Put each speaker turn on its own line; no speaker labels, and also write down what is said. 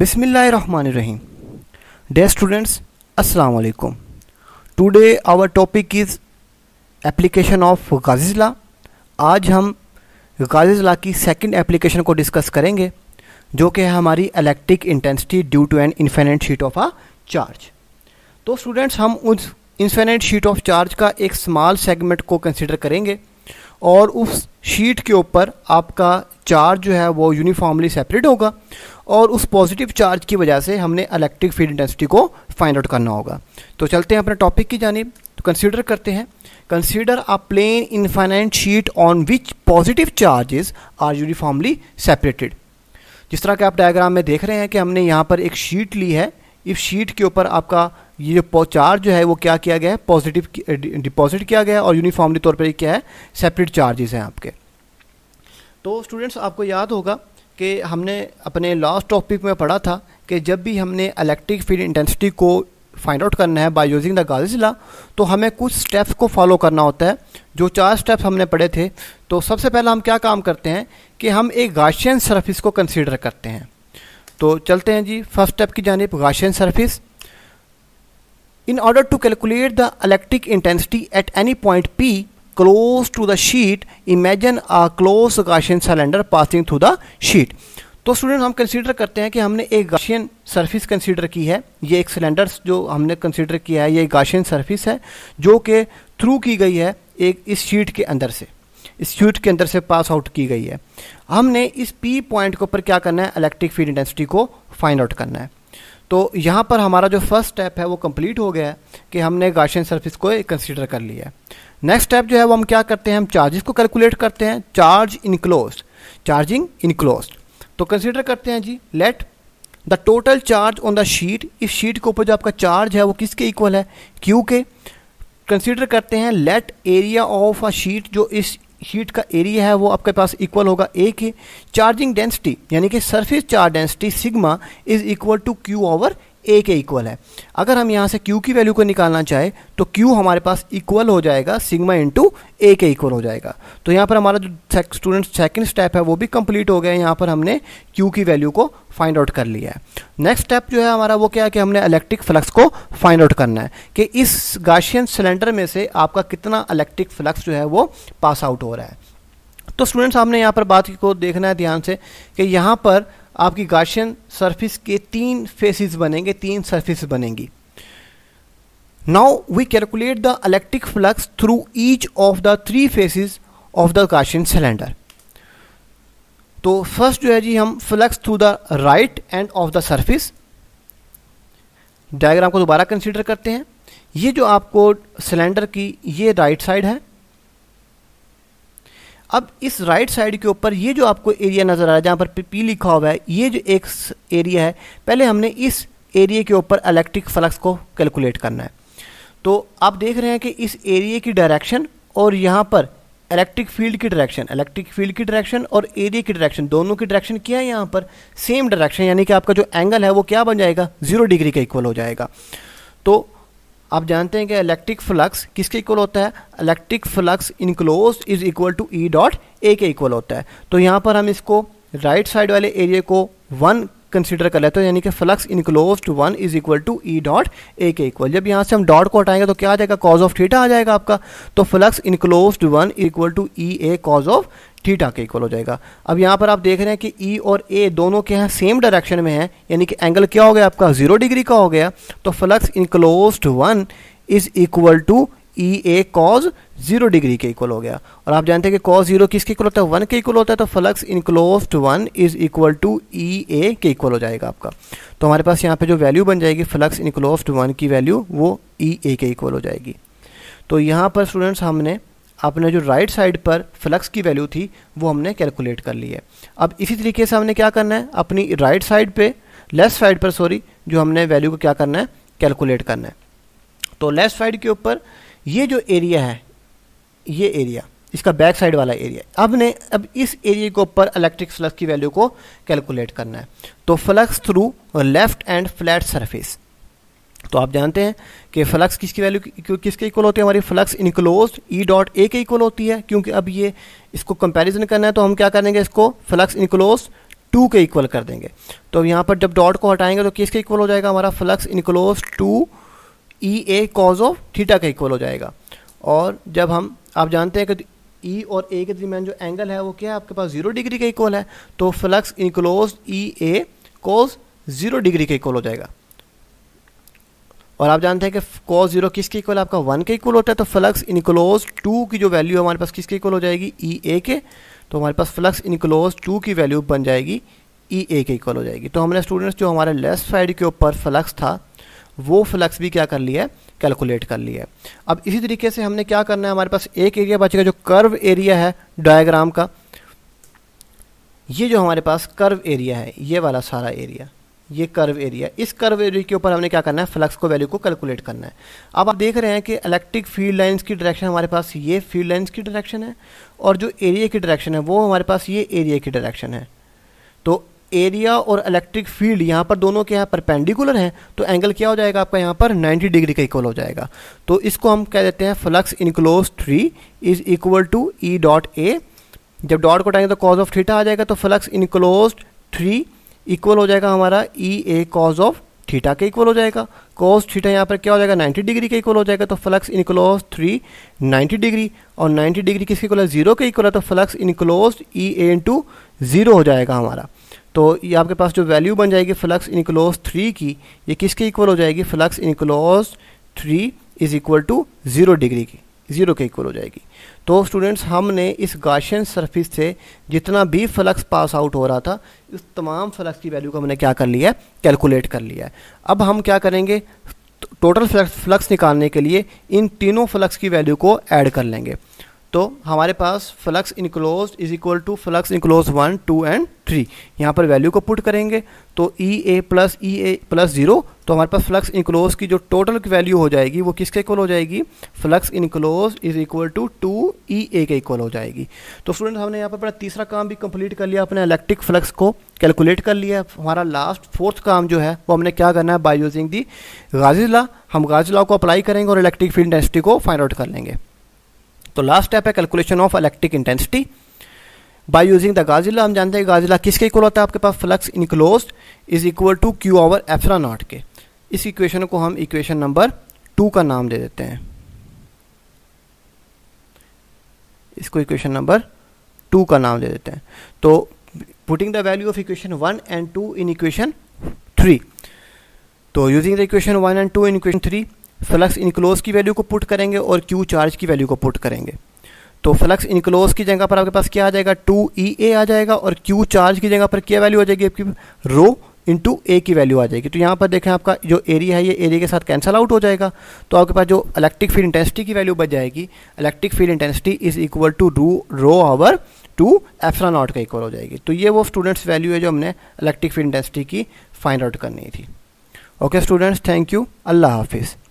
Bismillahirrahmanirrahim. Day students अस्सलाम वालेकुम today our topic is application of Gazis law. आज हम गाजिज ला की सेकंड एप्लीकेशन को डिस्कस करेंगे जो कि है हमारी electric intensity due to an infinite sheet of a charge तो स्टूडेंट्स हम उस इन्फेनेट शीट ऑफ चार्ज का एक स्मॉल सेगमेंट को कंसिडर करेंगे और उस शीट के ऊपर आपका चार्ज जो है वो यूनिफॉर्मली सेपरेट होगा और उस पॉजिटिव चार्ज की वजह से हमने इलेक्ट्रिक फील्ड इंटेंसिटी को फाइंड आउट करना होगा तो चलते हैं अपने टॉपिक की जानब तो कंसिडर करते हैं consider a plane infinite sheet on which positive charges are uniformly separated जिस तरह के आप डायग्राम में देख रहे हैं कि हमने यहाँ पर एक शीट ली है इस शीट के ऊपर आपका ये जो चार्ज जो है वो क्या किया गया है पॉजिटिव डिपॉजिट किया गया है और यूनिफॉर्मली तौर पर क्या है सेपरेट चार्जेस हैं आपके तो स्टूडेंट्स आपको याद होगा कि हमने अपने लास्ट टॉपिक में पढ़ा था कि जब भी हमने इलेक्ट्रिक फील्ड इंटेंसिटी को फाइंड आउट करना है by using the Gauss's law तो हमें कुछ स्टेप्स को फॉलो करना होता है जो चार स्टेप्स हमने पढ़े थे तो सबसे पहला हम क्या काम करते हैं कि हम एक गाशियन सरफिस को कंसिडर करते हैं तो चलते हैं जी फर्स्ट स्टेप की जानब Gaussian surface in order to calculate the electric intensity at any point P close to the sheet imagine a closed Gaussian cylinder passing through the sheet तो student हम कंसीडर करते हैं कि हमने एक गाशियन सरफेस कंसीडर की है ये एक सिलेंडर जो हमने कंसीडर किया है ये गाशियन सरफेस है जो कि थ्रू की गई है एक इस शीट के अंदर से इस शीट के अंदर से पास आउट की गई है हमने इस पी पॉइंट के ऊपर क्या करना है इलेक्ट्रिक फील्ड इंटेंसिटी को फाइंड आउट करना है तो यहाँ पर हमारा जो फर्स्ट स्टेप है वो कंप्लीट हो गया है कि हमने गाशियन सर्फिस को कंसिडर कर लिया है नेक्स्ट स्टेप जो है वो हम क्या करते हैं हम चार्जेस को कैलकुलेट करते हैं चार्ज इनक्लोज चार्जिंग इनक्लोज तो कंसिडर करते हैं जी let the total charge on the sheet इस शीट के ऊपर जो आपका चार्ज है वो किसके इक्वल है क्यू के कंसिडर करते हैं let area of a sheet जो इस शीट का एरिया है वो आपके पास इक्वल होगा ए के चार्जिंग डेंसिटी यानी कि surface charge density sigma is equal to Q over A के इक्वल है अगर हम यहाँ से क्यू की वैल्यू को निकालना चाहें तो क्यू हमारे पास इक्वल हो जाएगा सिग्मा इंटू ए के इक्वल हो जाएगा तो यहाँ पर हमारा जो स्टूडेंट सेकेंड स्टेप है वो भी कंप्लीट हो गया है यहाँ पर हमने क्यू की वैल्यू को फाइंड आउट कर लिया है नेक्स्ट स्टेप जो है हमारा वो क्या है कि हमने इलेक्ट्रिक फ्लक्स को फाइंड आउट करना है कि इस गाशियन सिलेंडर में से आपका कितना इलेक्ट्रिक फ्लक्स जो है वो पास आउट हो रहा है तो स्टूडेंट्स आपने यहाँ पर बात को देखना है ध्यान से कि यहाँ पर आपकी गाशियन सरफेस के तीन फेसेस बनेंगे तीन सरफेस बनेंगी now we calculate the electric flux through each of the three faces of the Gaussian cylinder तो फर्स्ट जो है जी हम flux through the right end of the surface diagram को दोबारा कंसीडर करते हैं ये जो आपको सिलेंडर की ये राइट right साइड है अब इस राइट साइड के ऊपर ये जो आपको एरिया नज़र आ रहा है जहाँ पर पी लिखा हुआ है ये जो एक एरिया है पहले हमने इस एरिया के ऊपर इलेक्ट्रिक फ्लक्स को कैलकुलेट करना है तो आप देख रहे हैं कि इस एरिए की डायरेक्शन और यहाँ पर इलेक्ट्रिक फील्ड की डायरेक्शन इलेक्ट्रिक फील्ड की डायरेक्शन और एरिया की डायरेक्शन दोनों की डायरेक्शन क्या है यहाँ पर सेम डायरेक्शन यानी कि आपका जो एंगल है वो क्या बन जाएगा जीरो डिग्री का इक्वल हो जाएगा तो आप जानते हैं कि इलेक्ट्रिक फ्लक्स किसके इक्वल होता है electric flux enclose is equal to E dot A के इक्वल होता है तो यहाँ पर हम इसको राइट right साइड वाले एरिया को वन कंसिडर कर लेते हैं यानी कि flux enclose one is equal to E dot A के इक्वल जब यहाँ से हम डॉट को हटाएंगे तो क्या आ जाएगा कॉज ऑफ थीटा आ जाएगा आपका तो flux enclose one equal to E A cos of theta के इक्वल हो जाएगा अब यहाँ पर आप देख रहे हैं कि ई e और ए दोनों के हैं सेम डायरेक्शन में है यानी कि एंगल क्या हो गया आपका जीरो डिग्री का हो गया तो flux enclose one is equal to E A cos zero degree के इक्वल हो गया और आप जानते हैं कि कॉज जीरो किसके इक्वल होता है वन के इक्वल होता है तो flux enclose one is equal to E A के इक्वल हो जाएगा आपका तो हमारे पास यहाँ पे जो वैल्यू बन जाएगी फ्लक्स इनक्लोज वन की वैल्यू वो ई e ए के इक्वल हो जाएगी तो यहाँ पर स्टूडेंट्स हमने आपने जो राइट right साइड पर फ्लक्स की वैल्यू थी वो हमने कैलकुलेट कर ली है अब इसी तरीके से हमने क्या करना है अपनी राइट right साइड पे लेफ्ट साइड पर सॉरी जो हमने वैल्यू को क्या करना है कैलकुलेट करना है तो लेफ्ट साइड के ऊपर ये जो एरिया है ये एरिया इसका बैक साइड वाला एरिया अब ने अब इस एरिया के ऊपर इलेक्ट्रिक फ्लक्स की वैल्यू को कैलकुलेट करना है तो flux through left end flat surface तो आप जानते हैं कि फ्लक्स किसकी वैल्यू किसके इक्वल होती है हमारी flux enclose E dot A के इक्वल होती है क्योंकि अब ये इसको कंपैरिजन करना है तो हम क्या करेंगे इसको फ्लक्स इनक्लोज टू के इक्वल कर देंगे तो यहाँ पर जब डॉट को हटाएंगे तो किसके इक्वल हो जाएगा हमारा flux enclose two E A cos of theta का इक्वल हो जाएगा और जब हम आप जानते हैं कि ई e और ए के दरमियान जो एंगल है वो क्या है आपके पास जीरो डिग्री का इक्वल है तो flux enclose E A cos zero degree का इक्वल हो जाएगा और आप जानते हैं कि कॉस जीरो किसके इक्वल आपका वन के इक्वल होता है तो फ्लक्स इनक्लोज टू की जो वैल्यू है हमारे पास किसके इक्वल हो जाएगी ई e ए के तो हमारे पास फ्लक्स इनक्लोज टू की वैल्यू बन जाएगी ई e ए के इक्वल हो जाएगी तो हमने स्टूडेंट्स जो हमारे लेफ्ट साइड के ऊपर फ्लक्स था वो फ्लक्स भी क्या कर लिया है कैलकुलेट कर लिया है अब इसी तरीके से हमने क्या करना है हमारे पास एक एरिया बचेगा जो कर्व एरिया है डायग्राम का ये जो हमारे पास कर्व एरिया है ये वाला सारा एरिया ये कर्व एरिया इस कर्व एरिया के ऊपर हमने क्या करना है फ्लक्स को वैल्यू को कैलकुलेट करना है अब आप देख रहे हैं कि इलेक्ट्रिक फील्ड लाइंस की डायरेक्शन हमारे पास ये फील्ड लाइंस की डायरेक्शन है और जो एरिया की डायरेक्शन है वो हमारे पास ये एरिया की डायरेक्शन है तो एरिया और इलेक्ट्रिक फील्ड यहाँ पर दोनों के यहाँ परपेंडिकुलर हैं तो एंगल क्या हो जाएगा आपका यहाँ पर नाइन्टी डिग्री का इक्वल हो जाएगा तो इसको हम कह देते हैं flux enclose three is equal to E dot A जब डॉट को टाइम तो कॉज ऑफ थीटा आ जाएगा तो फ्लक्स इनक्लोज थ्री इक्वल हो जाएगा हमारा E A cos of theta के इक्वल हो जाएगा कॉस थीटा यहाँ पर क्या हो जाएगा 90 डिग्री के इक्वल हो जाएगा तो फ्लक्स इनक्लोज थ्री 90 डिग्री और 90 डिग्री किसके इक्वल है जीरो के इक्वल है तो flux enclose E A into zero हो जाएगा हमारा तो ये आपके पास जो वैल्यू बन जाएगी फ्लक्स इनक्लोज थ्री की ये किसके इक्वल हो जाएगी flux enclose three is equal to zero degree की ज़ीरो के इक्वल हो जाएगी तो स्टूडेंट्स हमने इस गाशियन सरफेस से जितना भी फ्लक्स पास आउट हो रहा था इस तमाम फ्लक्स की वैल्यू को हमने क्या कर लिया है कैलकुलेट कर लिया है अब हम क्या करेंगे टोटल फ्लक्स फ्लक्स निकालने के लिए इन तीनों फ्लक्स की वैल्यू को ऐड कर लेंगे तो हमारे पास flux enclose is equal to flux enclose one two and three यहाँ पर वैल्यू को पुट करेंगे तो E A plus E A plus zero तो हमारे पास फ्लक्स इनक्लोज की जो टोटल वैल्यू हो जाएगी वो किसके इक्वल हो जाएगी flux enclose is equal to two E A के इक्वल हो जाएगी तो स्टूडेंट हमने यहाँ पर अपना तीसरा काम भी कंप्लीट कर लिया अपने इलेक्ट्रिक फ्लक्स को कैलकुलेट कर लिया हमारा लास्ट फोर्थ काम जो है वो हमने क्या करना है बाई यूजिंग दी गाजिला हम गाजिला को अप्लाई करेंगे और इलेक्ट्रिक फील्ड इंटेंसिटी को फाइंड आउट कर लेंगे तो लास्ट स्टेप है calculation of electric intensity by using the Gauss law हम जानते हैं गाजिला किसके इक्वल होता है आपके पास flux enclose is equal to Q over epsilon naught के इस इक्वेशन को हम इक्वेशन नंबर टू का नाम दे देते हैं इसको इक्वेशन नंबर टू का नाम दे देते हैं तो putting the value of equation one and two in equation three तो using the equation one and two in equation three flux enclose की वैल्यू को पुट करेंगे और क्यू चार्ज की वैल्यू को पुट करेंगे तो फ्लक्स इनक्लोज की जगह पर आपके पास क्या आ जाएगा टू ई ए आ जाएगा और क्यू चार्ज की जगह पर क्या वैल्यू आ जाएगी आपकी रो इंटू ए की वैल्यू आ जाएगी तो यहाँ पर देखें आपका जो एरिया है ये एरिया के साथ कैंसिल आउट हो जाएगा तो आपके पास जो इलेक्ट्रिक फील्ड इंटेंसिटी की वैल्यू बच जाएगी electric field intensity is equal to rho rho over two epsilon naught का इक्वल हो जाएगी तो ये वो स्टूडेंट्स वैल्यू है जो हमने इलेक्ट्रिक फील्ड इंटेंसिटी की फाइंड आउट करनी थी ओके स्टूडेंट्स थैंक यू अल्लाह हाफिज़